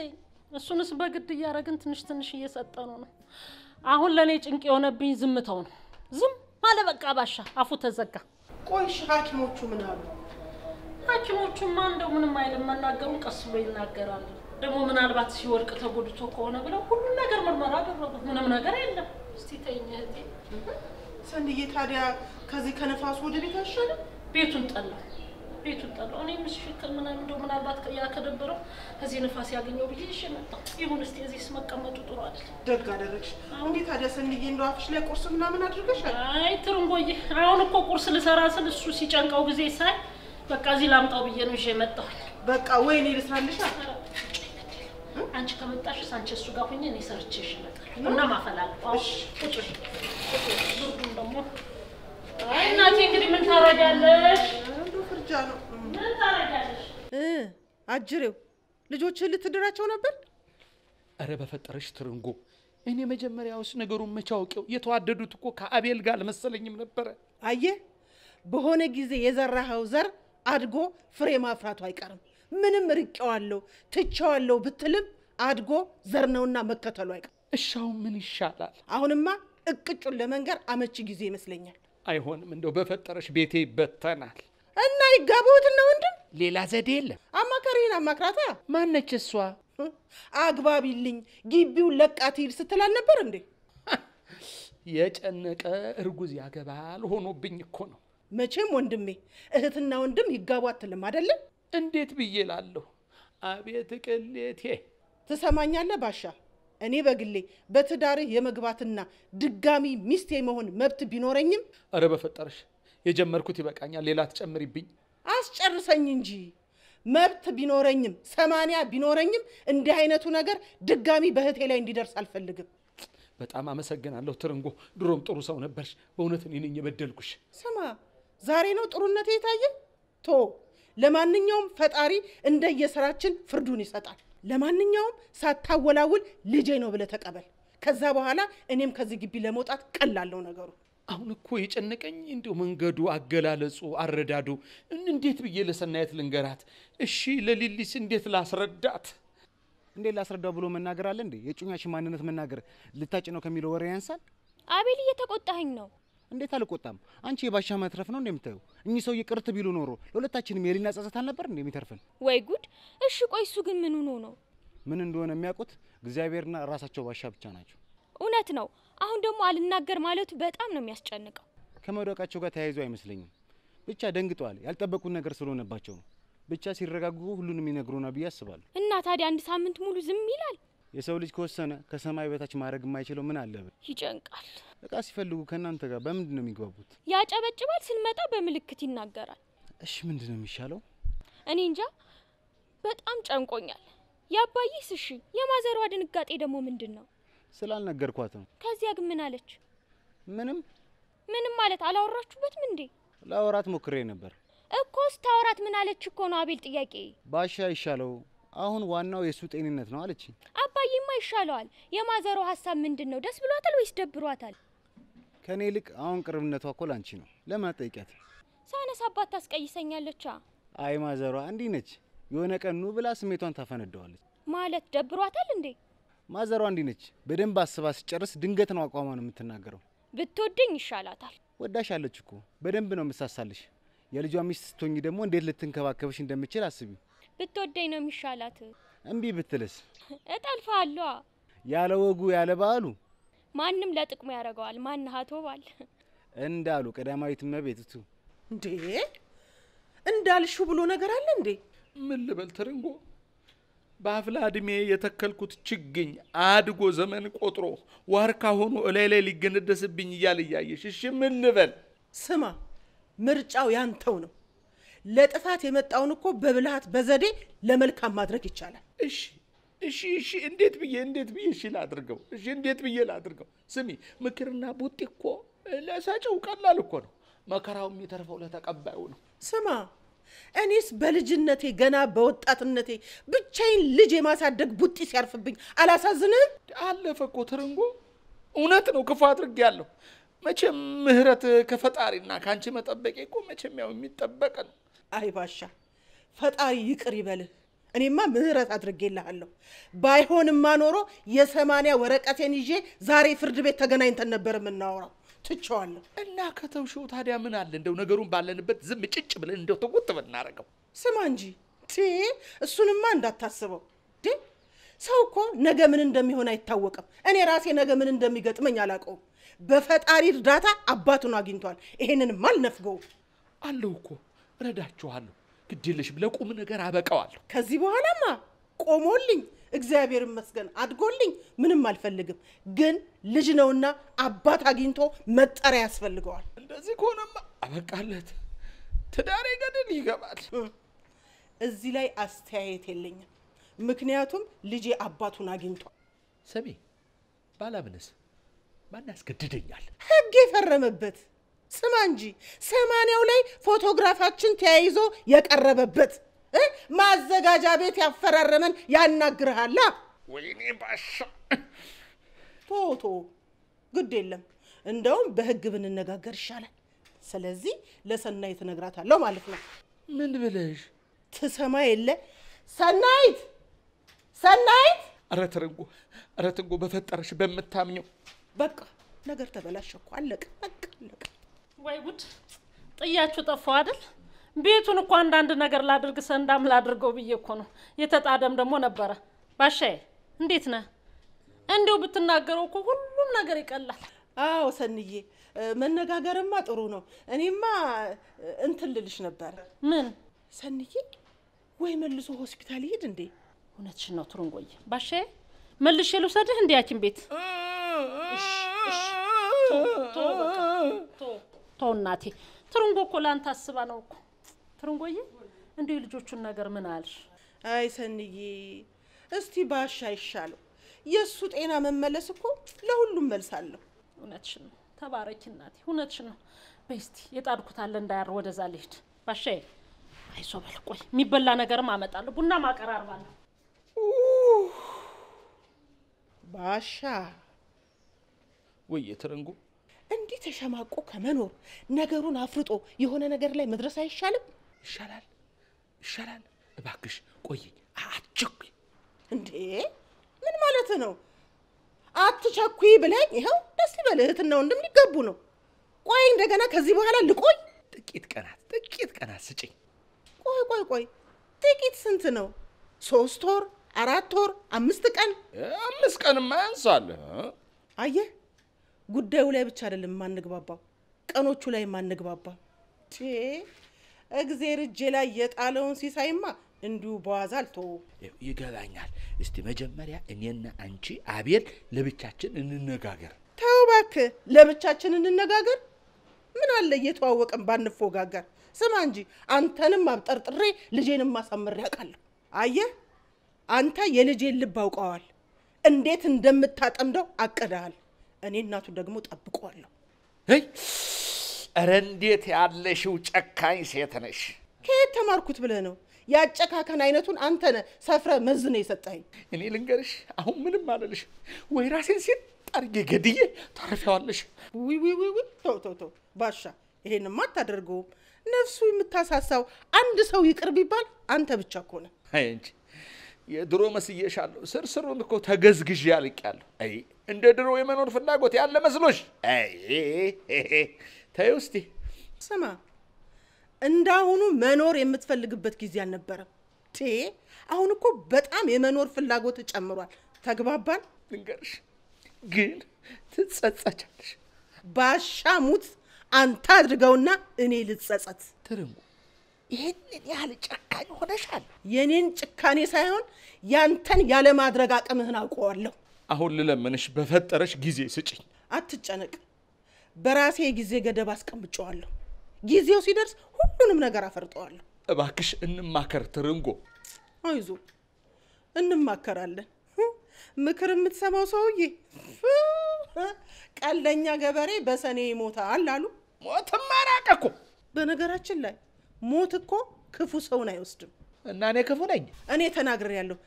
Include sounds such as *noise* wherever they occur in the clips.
ተይ፣ እሱንስ በግድ እያደረግን ትንሽ ትንሽ እየሰጠኑ ነው። አሁን ለእኔ ጭንቅ የሆነብኝ ዝምታው ነው። ዝም አለ በቃ ባሻ፣ አፉ ተዘጋ። ቆይሽ ሐኪሞቹ ምን አሉ? ሐኪሞቹማ እንደው ምንም አይልም፣ መናገሩን ቀስ ብሎ ይናገራሉ። ደግሞ ምናልባት ሲወድቅ ተጎድቶ ከሆነ ብለው ሁሉም ነገር ምርመራ አደረጉ። ምንም ነገር የለም። እስቲ ተይኝ እህቴ። ሰንድዬ ታዲያ ከዚህ ከነፋሱ ወደ ቤት አይሻልም? ቤቱን ጠላ ቤቱ ይጣሉ። እኔ ምሽክል ምን እንደው ምናልባት ያ ከደበረው እዚህ ንፋስ ያገኘው ብዬ እሺ መጣሁ። ይሁን እስቲ እዚህ መቀመጡ ጥሩ አይደል? ደግ አደረግሽ። አሁን እንዴት ታዲያ ሰንዬ እንደው አፍሽ ላይ ቁርስ ምናምን አድርገሻል? አይ ትርንጎዬ፣ አሁን እኮ ቁርስ ልሰራ ስል እሱ ሲጨንቀው ጊዜ ሳይ በቃ እዚህ ላምጣው ብዬ ነው ይዤ መጣሁ። በቃ ወይኔ ልስራልሽ። አንቺ ከመጣሽ አንቺ እሱ ጋር ሁኜ እኔ ሰርቼ እመጣለሁ እና ማፈላለሁ። አሁን ቁጭ ብርዱን ደግሞ አይ እናቴ እንግዲህ ምን ታረጊያለሽ? ብቻ ነው። ምን አጅሬው ልጆችህን ልትድራቸው ነበር? እረ በፈጠረሽ ትርንጎ፣ እኔ መጀመሪያውስ ነገሩን መቻወቂያው የተዋደዱት እኮ ከአቤል ጋር አልመሰለኝም ነበረ። አየህ፣ በሆነ ጊዜ የዘራኸው ዘር አድጎ ፍሬ ማፍራቱ አይቀርም። ምንም ርቄዋለሁ ትቼዋለሁ ብትልም አድጎ ዘር ነውና መከተሉ አይቀርም። እሻው ምን ይሻላል? አሁንማ እቅጩን ለመንገር አመቺ ጊዜ ይመስለኛል። አይሆንም፣ እንደው በፈጠረሽ ቤቴ ይበተናል። ነው ወንድም ሌላ ዘዴ የለም። አማካሪህን አማክራታ። ማነች እሷ? አግባቢልኝ ግቢውን ለቃ ትሂድ ስትላል ነበር እንዴ? የጨነቀ እርጉዝ ያገባል ሆኖብኝ እኮ ነው። መቼም ወንድሜ እህትና ወንድም ይጋቡ አትልም አይደለም? እንዴት ብዬ ላለሁ። አቤት ቅሌቴ። ትሰማኛለህ ባሻ? እኔ በግሌ በትዳርህ የመግባትና ድጋሚ ሚስት የመሆን መብት ቢኖረኝም፣ እረ በፈጠረሽ የጀመርኩት ይበቃኛል፣ ሌላ ትጨምሪብኝ። አስጨርሰኝ እንጂ መብት ቢኖረኝም ሰማንያ ቢኖረኝም እንዲህ አይነቱ ነገር ድጋሚ በእህቴ ላይ እንዲደርስ አልፈልግም። በጣም አመሰግናለሁ ትርንጎ። ድሮም ጥሩ ሰው ነበርሽ። በእውነት እኔ ነኝ የበደልኩሽ። ስማ ዛሬ ነው ጥሩነት የታየ። ቶ ለማንኛውም ፈጣሪ እንደየስራችን ፍርዱን ይሰጣል። ለማንኛውም ሳታወላውል ልጄ ነው ብለህ ተቀበል። ከዛ በኋላ እኔም ከዚህ ግቢ ለመውጣት ቀላለው ነገሩ አሁን እኮ የጨነቀኝ እንዲሁ መንገዱ፣ አገላለጹ፣ አረዳዱ እንዴት ብዬ ለሰናየት ልንገራት? እሺ ለሊሊስ እንዴት ላስረዳት? እንዴት ላስረዳው ብሎ መናገር አለ እንዴ? የጩኛችን ማንነት መናገር ልታጭ ነው ከሚለው ወሬ ያንሳል። አቤል እየተቆጣኝ ነው። እንዴት አልቆጣም? አንቺ የባሻ መትረፍ ነው እንደምታዩ። እኚህ ሰውዬ ቅርት ቢሉ ኖሮ ለሁለታችንም የሊና ጸጸት አልነበር እንዴ የሚተርፍን። ወይ ጉድ! እሺ ቆይ እሱ ግን ምን ሆኖ ነው? ምን እንደሆነ የሚያውቁት እግዚአብሔርና ራሳቸው ባሻ ብቻ ናቸው። እውነት ነው። አሁን ደግሞ አልናገር ማለቱ በጣም ነው የሚያስጨንቀው። ከመውደቃቸው ጋር ተያይዞ አይመስለኝም። ብቻ ደንግጠዋል። ያልጠበቁት ነገር ስለሆነባቸው ነው። ብቻ ሲረጋጉ ሁሉንም ይነግሩናል ብዬ አስባለሁ። እና ታዲያ አንድ ሳምንት ሙሉ ዝም ይላል? የሰው ልጅ ከወሰነ ከሰማይ በታች ማድረግ የማይችለው ምን አለ? ይጨንቃል። እቃ ሲፈልጉ ከእናንተ ጋር በምንድን ነው የሚግባቡት? ያጨበጭባል፣ ስንመጣ በምልክት ይናገራል። እሺ ምንድን ነው የሚሻለው? እኔ እንጃ፣ በጣም ጨንቆኛል። ያባይስ እሺ፣ የማዘሯ ድንጋጤ ደግሞ ምንድን ነው? ስላልነገርኳት ነው። ከዚያ ግን ምን አለች? ምንም ምንም ማለት አላወራችሁበትም እንዴ? ላወራት ሞክሬ ነበር እኮ። ስታወራት ምን አለች እኮ ነው አቤል ጥያቄ። ባሻ ይሻለው አሁን ዋናው የእሱ ጤንነት ነው አለች። አባዬማ ይሻለዋል። የማዘሮ ሀሳብ ምንድን ነው? ደስ ብሏታል ወይስ ደብሯታል? ከእኔ ይልቅ አሁን ቅርብነቷ እኮ ላንቺ ነው። ለማጠይቂያት ሳነሳባት ታስቀይሰኛለች። አይ ማዘሯ እንዲህ ነች። የሆነ ቀኑ ብላ ስሜቷን ታፈነደዋለች። ማለት ደብሯታል እንዴ? ማዘሯ እንዲህ ነች። በደንብ አስባ ስጨርስ ድንገት ነው አቋሟ ነው የምትናገረው። ብትወደኝ ይሻላታል። ወዳሽ አለች እኮ በደንብ ነው የምሳሳልሽ። የልጇ ሚስት ስቶኝ ደግሞ እንዴት ልትንከባከብሽ እንደምችል አስቢ። ብትወደኝ ነው የሚሻላት። እምቢ ብትልስ? እጠልፋለሁ። ያለ ወጉ ያለ ባህሉ ማንም ለጥቅሙ ያደርገዋል። ማናሃቶ ባል እንዳሉ ቀዳማዊት እመቤቲቱ እንዴ እንዳልሹ ብሎ ነገር አለ እንዴ? ምን ልበል ትርንጎ፣ በአፍላ ዕድሜ የተከልኩት ችግኝ አድጎ ዘመን ቆጥሮ ዋርካ ሆኖ እላይ ላይ ሊገነደስብኝ እያል እያየሽ፣ እሺ ምን ልበል? ስማ ምርጫው ያንተው ነው። ለጥፋት የመጣውን እኮ በብልሃት በዘዴ ለመልካም ማድረግ ይቻላል። እሺ እሺ እሺ፣ እንዴት ብዬ እንዴት ብዬ እሺ ላድርገው? እሺ እንዴት ብዬ ላድርገው? ስሚ ምክርና ቡጢ እኮ ለሰጪው ቀላል እኮ ነው፣ መከራው የሚተርፈው ለተቀባዩ ነው። ስማ እኔስ በልጅነቴ ገና በወጣትነቴ ብቻዬን ልጅ የማሳደግ ቡጢ ሲያርፍብኝ አላሳዝንም? አለፈ እኮ ተረንጎ። እውነት ነው፣ ክፉ አድርጌያለሁ። መቼም ምህረት ከፈጣሪና ከአንቺ መጠበቄ እኮ መቼም ያው የሚጠበቅ ነው። አይ ባሻ፣ ፈጣሪ ይቅር ይበልህ። እኔማ ምህረት አድርጌልሃለሁ። ባይሆንማ ኖሮ የሰማንያ ወረቀቴን ይዤ ዛሬ ፍርድ ቤት ተገናኝተን ነበር የምናወራው። ትቼዋለሁ። እና ከተውሽው ታዲያ ምን አለ እንደው ነገሩን ባለንበት ዝም ጭጭ ብለን እንደው ተቆጥ ብናረገው። ስማ እንጂ እሱንማ እንዳታስበው። ሰው እኮ ነገ ምን እንደሚሆን አይታወቅም። እኔ ራሴ ነገ ምን እንደሚገጥመኝ አላውቀውም። በፈጣሪ እርዳታ አባቱን አግኝቷል። ይሄንንም አልነፍገውም። አለው እኮ እረዳችኋለሁ፣ ግድ የለሽም። ለቁም ነገር አበቀዋለሁ። ከዚህ በኋላማ ቆሞልኝ እግዚአብሔር ይመስገን አድጎልኝ ምንም አልፈልግም። ግን ልጅ ነውና አባት አግኝቶ መጠሪያ ያስፈልገዋል። እንደዚህ ከሆነማ አበቃለት፣ ትዳሬ ገደል ይገባል። እዚህ ላይ አስተያየት የለኝም፣ ምክንያቱም ልጄ አባቱን አግኝቷል። ስሚ፣ ባላምንስ ማን ያስገድደኛል? ህግ የፈረመበት ስማ እንጂ ሰማንያው ላይ ፎቶግራፋችን ተያይዞ የቀረበበት ማዘጋጃ ቤት ያፈራረመን ያናግርሃላ። ወይኔ ባሻ ቶቶ፣ ግድ የለም እንደውም በህግ ብንነጋገር ይሻላል። ስለዚህ ለሰናይት እነግራታለሁ ማለት ነው። ምን ብለሽ ትሰማ የለ ሰናይት፣ ሰናይት! ኧረ ትርንጎ፣ ኧረ ትርንጎ፣ በፈጠረሽ በምታምኘው። በቃ ነገር ተበላሸ እኮ አለቀ፣ በቃ አለቀ። ወይ ጉድ! ጥያችሁ ጠፋው አይደል? ቤቱን እኮ አንዳንድ ነገር ላድርግ ሰንዳም ላድርገው ብዬ እኮ ነው። የተጣደም ደግሞ ነበረ። ባሻዬ እንዴት ነህ? እንዲሁ ብትናገረው እኮ ሁሉም ነገር ይቀላል። አዎ ሰንዬ፣ መነጋገርማ ጥሩ ነው። እኔማ እንትን ልልሽ ነበር። ምን ሰንዬ? ወይ መልሶ ሆስፒታል ይሄድ እንዴ? እውነትሽን ነው ትሩንጎዬ። ባሻዬ መልሼ ልውሰድህ እንዴ ያችን ቤት? ቶ እናቴ፣ ትሩንጎ እኮ ለአንተ አስባ ነው እኮ ትርንጎዬ እንዲ የልጆቹን ነገር ምን አልሽ? አይ ሰንዬ፣ እስቲ ባሻ ይሻለው የእሱ ጤና መመለስ እኮ ለሁሉም መልስ አለው። እውነትሽን ነው። ተባረኪ እናቴ፣ እውነትሽን ነው። በስቲ የጣድኩት አለ እንዳያር ወደዛ ልሂድ። ባሻዬ አይዞ በል ቆይ፣ የሚበላ ነገርም አመጣለሁ፣ ቡና ማቀራርባለሁ። ባሻ ወይ ትርንጎ እንዲህ ተሸማቆ ከመኖር ነገሩን አፍርጦ የሆነ ነገር ላይ መድረስ አይሻልም? ይሻላል ይሻላል። እባክሽ ቆይ፣ አትቸኩ። እንዴ ምን ማለት ነው? አትቸኩ ብለኝ ይኸው ደስ ሊበል እህትና ወንድም ሊገቡ ነው። ቆይ እንደገና ከዚህ በኋላ ልቆይ? ጥቂት ቀናት ጥቂት ቀናት ስጭኝ። ቆይ ቆይ ቆይ፣ ጥቂት ስንት ነው? ሶስት ወር፣ አራት ወር፣ አምስት ቀን? አምስት ቀንማ ያንሳል። አየህ ጉዳዩ ላይ ብቻ አይደለም ማንግባባው፣ ቀኖቹ ላይ ማንግባባ እግዜር እጄ ላይ የጣለውን ሲሳይማ እንዲሁ በዋዛ አልተወው። ይገባኛል። እስቲ መጀመሪያ እኔና አንቺ አቤል ለብቻችን እንነጋገር። ተው እባክህ፣ ለብቻችን እንነጋገር። ምን አለ እየተዋወቅን ባንፎጋገር? ስማ እንጂ አንተንም አብጠርጥሬ ልጄንም አሳምሬ አውቃለሁ። አየህ፣ አንተ የልጄን ልብ አውቀዋል፣ እንዴት እንደምታጠምደው አቅደሃል። እኔ እናቱ ደግሞ ጠብቀዋለሁ። ኧረ እንዴት ያለሽው ጨካኝ ሴት ነሽ! ከየት ተማርኩት ብለህ ነው? ያጨካከን አይነቱን አንተ ነህ ሰፍረ መዝነ የሰጠኝ። እኔ ልንገርሽ፣ አሁን ምንም አለልሽ ወይ ራሴን ሲል ጠርጌ ገድዬ ታረፊዋለሽ። ውይውይውይ፣ ተው ተው ተው ባሻ፣ ይሄንማ አታደርገውም። ነፍሱ የምታሳሳው አንድ ሰው ይቅር ቢባል አንተ ብቻ እኮ ነህ። አይ እንጂ የድሮ መስዬሻለሁ። ስር ስሩን እኮ ተገዝግዥ ያልቅ ያለሁ እንደ ድሮ የመኖር ፍላጎት ያለ መስሎሽ? አይ ታዩ ውስቲ ስማ፣ እንዳሁኑ መኖር የምትፈልግበት ጊዜ አልነበረም። ቴ አሁን እኮ በጣም የመኖር ፍላጎት ጨምሯል። ተግባባን? ልንገርሽ ግን ትጸጸቻለሽ። ባሻሙት አንተ አድርገውና እኔ ልጸጸት። ትርንጉ ይህንን ያህል ጨካኝ ሆነሻል። የኔን ጭካኔ ሳይሆን ያንተን ያለማድረግ አቅምህን አውቀዋለሁ። አሁን ልለምንሽ፣ በፈጠረሽ ጊዜ ስጭኝ። አትጨነቅ። በራሴ የጊዜ ገደብ አስቀምጨዋለሁ። ጊዜው ሲደርስ ሁሉንም ነገር አፈርጠዋለሁ። እባክሽ እንማከር ትርንጎ። አይዞ እንማከራለን። ምክር የምትሰማው ሰውዬ ቀለኛ ገበሬ በሰኔ ይሞታል አሉ። ሞትም ራቀ እኮ። በነገራችን ላይ ሞት እኮ ክፉ ሰውን አይወስድም። እና እኔ ክፉ ነኝ? እኔ ያለሁ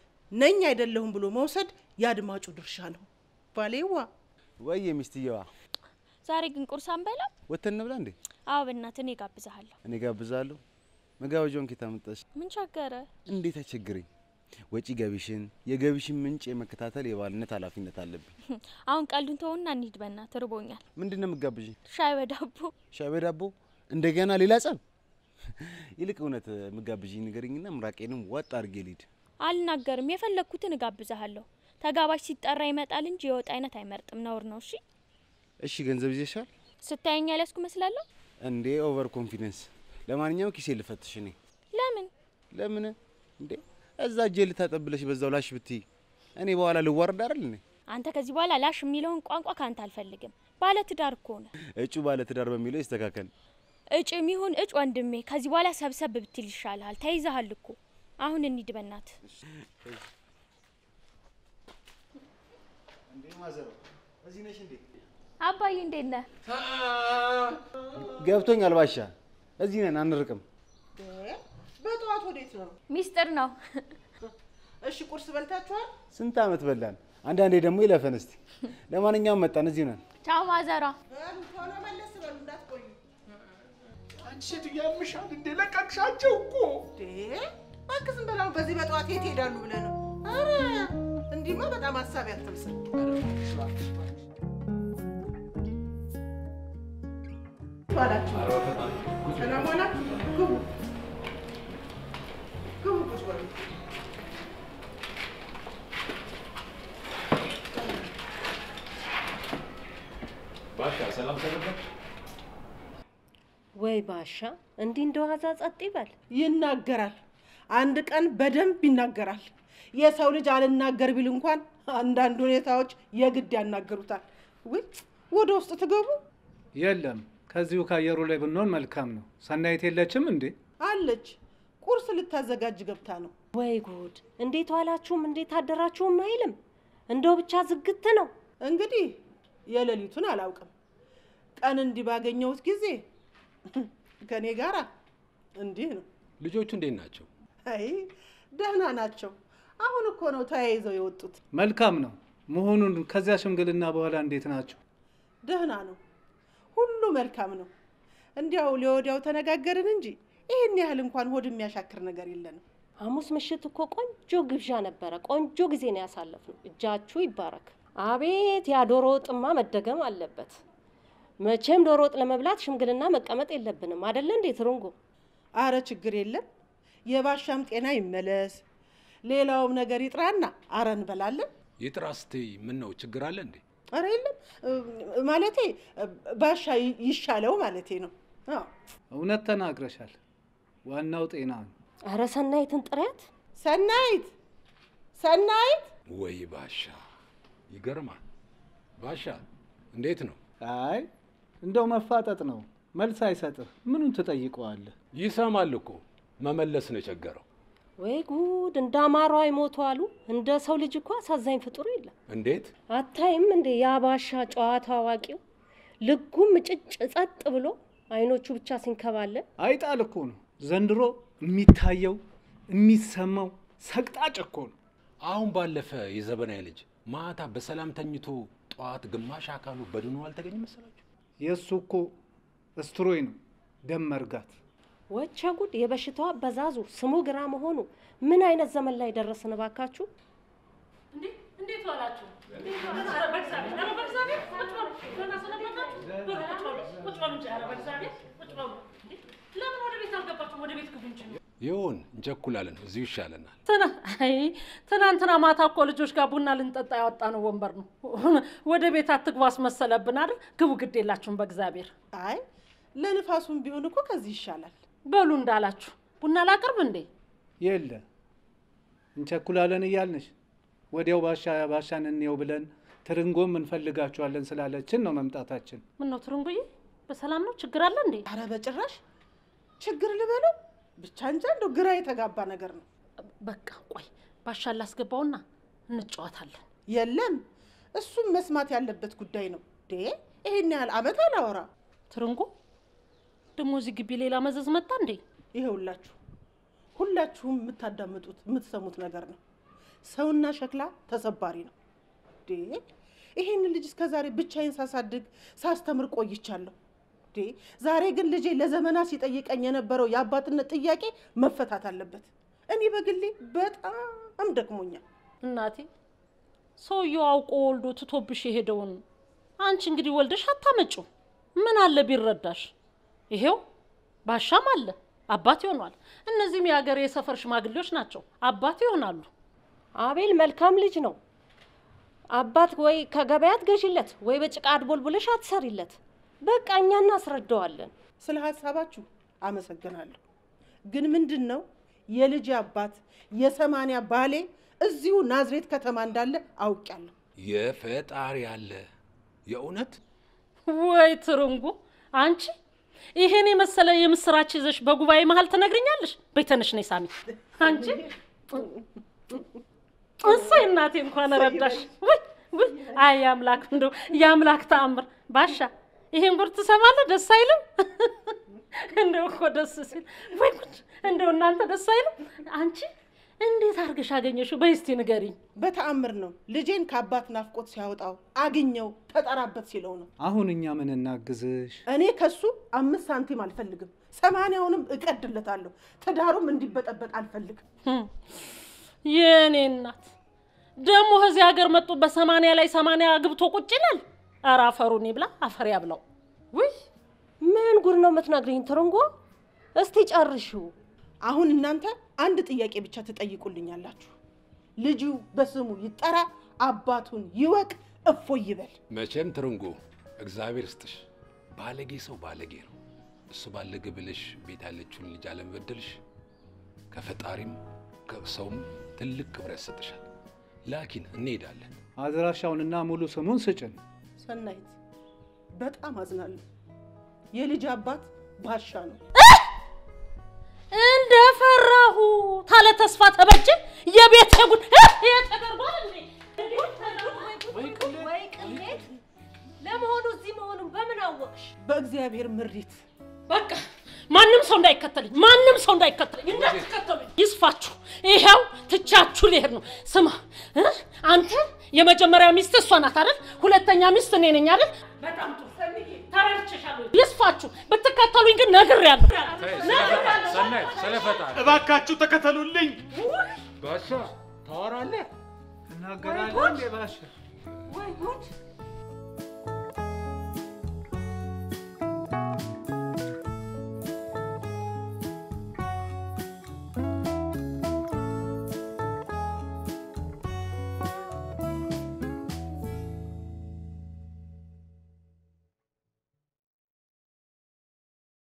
ነኝ አይደለሁም ብሎ መውሰድ የአድማጩ ድርሻ ነው። ባሌዋ ወይ ሚስትየዋ ዛሬ ግን ቁርስ አንበላም? ወተን እንብላ እንዴ? አዎ፣ በእናት እኔ ጋብዛለሁ። እኔ ጋብዛለሁ? መጋበዣውን ከየት አመጣሽ? ምን ቸገረ? እንዴት አይቸግረኝ። ወጪ ገቢሽን፣ የገቢሽን ምንጭ የመከታተል የባልነት ኃላፊነት አለብኝ። *laughs* አሁን ቀልዱን ተውና እንሂድ፣ በእናትህ ርቦኛል። ምንድን ነው የምትጋብዥኝ? ሻይ በዳቦ። ሻይ በዳቦ? እንደገና ሌላ ጸብ? *laughs* ይልቅ እውነት የምትጋብዥኝ ንገሪኝና ምራቄንም ዋጥ አድርጌ ልሂድ። አልናገርም። የፈለግኩትን እጋብዛለሁ። ተጋባዥ ሲጠራ ይመጣል እንጂ የወጥ አይነት አይመርጥም። ነውር ነው። እሺ እሺ ገንዘብ ይዘሻል? ስታየኝ ያለስኩ እመስላለሁ እንዴ? ኦቨር ኮንፊደንስ። ለማንኛውም ኪሴ ልፈትሽ እኔ። ለምን ለምን? እንዴ እዛ እጄ ልታጠብለሽ በዛው ላሽ ብትይ እኔ በኋላ ልዋረድ አይደል? እኔ አንተ ከዚህ በኋላ ላሽ የሚለውን ቋንቋ ካንተ አልፈልግም። ባለ ትዳር እኮ ነው። እጩ ባለ ትዳር በሚለው ይስተካከል። እጭ የሚሆን እጭ ወንድሜ፣ ከዚህ በኋላ ሰብሰብ ብትል ይሻልሃል። ተይዘሃል እኮ። አሁን እንሂድ በናት። እንዴ ማዘረው እዚህ ነሽ እንዴ? አባዬ እንዴት ነህ? ገብቶኛል ባሻ፣ እዚህ ነን አንርቅም። በጠዋት ወዴት ነው? ሚስጥር ነው። እሺ ቁርስ በልታችኋል? ስንት አመት በላን። አንዳንዴ ደግሞ ይለፈን እስቲ። ለማንኛውም መጣን፣ እዚህ ነን። ቻው ማዘሯ። ቶሎ መለስ በሉ እንዳትቆዩ። አንቺ ሴትዮ ያምሻል እንዴ? ለቀቅሻቸው እኮ እባክህ። ዝም በላው። በዚህ በጠዋት የት ሄዳሉ ብለህ ነው? ኧረ እንዲህማ በጣም ሀሳብ ያትምሰል ዋላችሁ። ሰላም ሆናችሁ ግቡ ግቡ ቁጭ በሉ። ባሻ ሰላም ሰነበች? ወይ ባሻ እንዲህ እንደ ዋዛ ጸጥ ይበል። ይናገራል፣ አንድ ቀን በደንብ ይናገራል። የሰው ልጅ አልናገር ቢል እንኳን አንዳንድ ሁኔታዎች የግድ ያናገሩታል። ውይ ወደ ውስጥ ትገቡ የለም ከዚሁ ከአየሩ ላይ ብንሆን መልካም ነው። ሰናይት የለችም እንዴ? አለች። ቁርስ ልታዘጋጅ ገብታ ነው። ወይ ጉድ! እንዴት ዋላችሁም እንዴት አደራችሁም አይልም። እንደው ብቻ ዝግት ነው። እንግዲህ የሌሊቱን አላውቅም። ቀን እንዲህ ባገኘሁት ጊዜ *laughs* ከኔ ጋር እንዲህ ነው። ልጆቹ እንዴት ናቸው? አይ ደህና ናቸው። አሁን እኮ ነው ተያይዘው የወጡት። መልካም ነው መሆኑን ከዚያ ሽምግልና በኋላ እንዴት ናቸው? ደህና ነው ሁሉ መልካም ነው። እንዲያው ለወዲያው ተነጋገርን እንጂ ይህን ያህል እንኳን ሆድ የሚያሻክር ነገር የለንም። ሐሙስ ምሽት እኮ ቆንጆ ግብዣ ነበረ። ቆንጆ ጊዜ ነው ያሳለፍነው። እጃችሁ ይባረክ። አቤት ያ ዶሮ ወጥማ መደገም አለበት። መቼም ዶሮ ወጥ ለመብላት ሽምግልና መቀመጥ የለብንም አደለ እንዴ ትርንጎ? አረ ችግር የለም። የባሻም ጤና ይመለስ፣ ሌላውም ነገር ይጥራና አረ እንበላለን። ይጥራ ስቴ ምን ነው ችግር አለ እንዴ? ኧረ የለም ማለቴ ባሻ ይሻለው ማለቴ ነው። እውነት ተናግረሻል። ዋናው ጤና ነው። ኧረ ሰናይትን ጥሪያት። ሰናይት ሰናይት! ወይ ባሻ፣ ይገርማል። ባሻ እንዴት ነው? አይ እንደው መፋጠጥ ነው። መልስ አይሰጥህ። ምኑን ትጠይቀዋለህ? ይሰማል እኮ መመለስ ነው የቸገረው። ወይ ጉድ! እንደ አማራ ይሞቱ አሉ። እንደ ሰው ልጅ እኮ አሳዛኝ ፍጡር የለም። እንዴት አታይም እንዴ? የአባሻ ጨዋታ አዋቂው ልጉም ጭጭ ጸጥ ብሎ አይኖቹ ብቻ ሲንከባለን አይጣል እኮ ነው። ዘንድሮ የሚታየው የሚሰማው ሰቅጣጭ እኮ ነው። አሁን ባለፈ የዘበናዊ ልጅ ማታ በሰላም ተኝቶ ጠዋት ግማሽ አካሉ በድኖ አልተገኘ መሰላችሁ? የእሱ እኮ እስትሮይ ነው ደም መርጋት ወቸ ጉድ! የበሽታዋ በዛዙ ስሙ ግራ መሆኑ ምን አይነት ዘመን ላይ ደረስን? እባካችሁ እንዴት ዋላችሁ? ይሁን እንቸኩላለን። እዚሁ ይሻለናል። ትናንትና ማታ እኮ ልጆች ጋር ቡና ልንጠጣ ያወጣነው ወንበር ነው። ወደ ቤት አትግቡ አስመሰለብን አይደል? ግቡ፣ ግድ የላችሁም በእግዚአብሔር። አይ ለንፋሱም ቢሆን እኮ ከዚህ ይሻላል። በሉ እንዳላችሁ ቡና ላቅርብ እንዴ? የለ እንቸኩላለን እያልንሽ ወዲያው ባሻ ባሻን እንየው ብለን ትርንጎም እንፈልጋችኋለን ስላለችን ነው መምጣታችን። ምን ነው ትርንጎዬ፣ በሰላም ነው? ችግር አለ እንዴ? አረ በጭራሽ ችግር ልበሉ ብቻ እንጃ፣ እንደው ግራ የተጋባ ነገር ነው። በቃ ቆይ ባሻ ላስገባውና እንጫወታለን። የለም እሱም መስማት ያለበት ጉዳይ ነው። ይሄን ያህል አመት አላወራ ትርንጎ ደግሞ እዚህ ግቢ ሌላ መዘዝ መጣ እንዴ? ይኸውላችሁ ሁላችሁም የምታዳምጡት የምትሰሙት ነገር ነው። ሰውና ሸክላ ተሰባሪ ነው። ይሄን ልጅ እስከ ዛሬ ብቻዬን ሳሳድግ ሳስተምር ቆይቻለሁ። ዛሬ ግን ልጄ ለዘመናት ሲጠይቀኝ የነበረው የአባትነት ጥያቄ መፈታት አለበት። እኔ በግሌ በጣም ደክሞኛል እናቴ። ሰውየው አውቆ ወልዶ ትቶብሽ የሄደውን አንቺ እንግዲህ ወልደሽ አታመጩ ምን አለ ቢረዳሽ ይሄው ባሻም አለ አባት ይሆኗል። እነዚህም የሀገር የሰፈር ሽማግሌዎች ናቸው፣ አባት ይሆናሉ። አቤል መልካም ልጅ ነው። አባት ወይ ከገበያ አትገዢለት፣ ወይ በጭቃ አድቦልቡለሽ አትሰሪለት። በቃ እኛ እናስረዳዋለን። ስለ ሀሳባችሁ አመሰግናለሁ። ግን ምንድን ነው የልጅ አባት የሰማንያ ባሌ እዚሁ ናዝሬት ከተማ እንዳለ አውቄያለሁ። የፈጣሪ አለ የእውነት ወይ ትርንጉ አንቺ ይሄን የመሰለ የምስራች ይዘሽ በጉባኤ መሀል ትነግርኛለሽ? በተነሽ ነይ ሳሚ። አንቺ እሰይ እናቴ እንኳን ረዳሽ። አይ የአምላክ እንዶ የአምላክ ተአምር ባሻ፣ ይሄን ጉድ ትሰማለህ? ደስ አይልም? እንደው እኮ ደስ ሲል ወይ እንደው እናንተ ደስ አይልም? አንቺ እንዴት አድርገሽ አገኘሽው? በይ እስቲ ንገሪኝ። በተአምር ነው። ልጄን ከአባት ናፍቆት ሲያወጣው አግኘው ተጠራበት ሲለው ነው። አሁን እኛ ምን እናግዝሽ? እኔ ከሱ አምስት ሳንቲም አልፈልግም። ሰማንያውንም እቀድለታለሁ። ትዳሩም እንዲበጠበጥ አልፈልግም። የእኔ እናት ደግሞ እዚህ ሀገር መጡ በሰማንያ ላይ ሰማንያ አግብቶ ቁጭ ይላል። ኧረ አፈሩን ይብላ፣ አፈር ያብላው። ውይ ምን ጉድ ነው የምትነግሪኝ ትርንጎ? እስቲ ጨርሽው። አሁን እናንተ አንድ ጥያቄ ብቻ ትጠይቁልኛላችሁ። ልጁ በስሙ ይጠራ፣ አባቱን ይወቅ፣ እፎ ይበል። መቼም ትርንጎ እግዚአብሔር ስጥሽ። ባለጌ ሰው ባለጌ ነው። እሱ ባለገ ብለሽ ቤት ያለችውን ልጅ አለመበደልሽ ከፈጣሪም ከሰውም ትልቅ ክብረት ሰጥሻል። ላኪን እንሄዳለን። አድራሻውንና ሙሉ ስሙን ስጭን። ሰናይት፣ በጣም አዝናለሁ። የልጅ አባት ባሻ ነው። ታለ ተስፋ ተበጀ የቤት ጉድ ለመሆኑ እዚህ መሆኑን በምን አወቅሽ? በእግዚአብሔር ምሪት በቃ ማንም ሰው እንዳይከተልኝ፣ ማንም ሰው እንዳይከተልኝ፣ እንዳትከተሉኝ፣ ይስፋችሁ። ይሄው ትቻችሁ ልሄድ ነው። ስማ አንተ የመጀመሪያ ሚስት እሷ ናት አይደል? ሁለተኛ ሚስት እኔ ነኝ አይደል? በጣም ጥሩ ተረድቼሻለሁ። ይስፋችሁ። ብትከተሉኝ ግን ነግሬያለሁ። እባካችሁ ተከተሉልኝ። ባሻ ታወራለህ፣ ትናገራለህ። ወይ ጉድ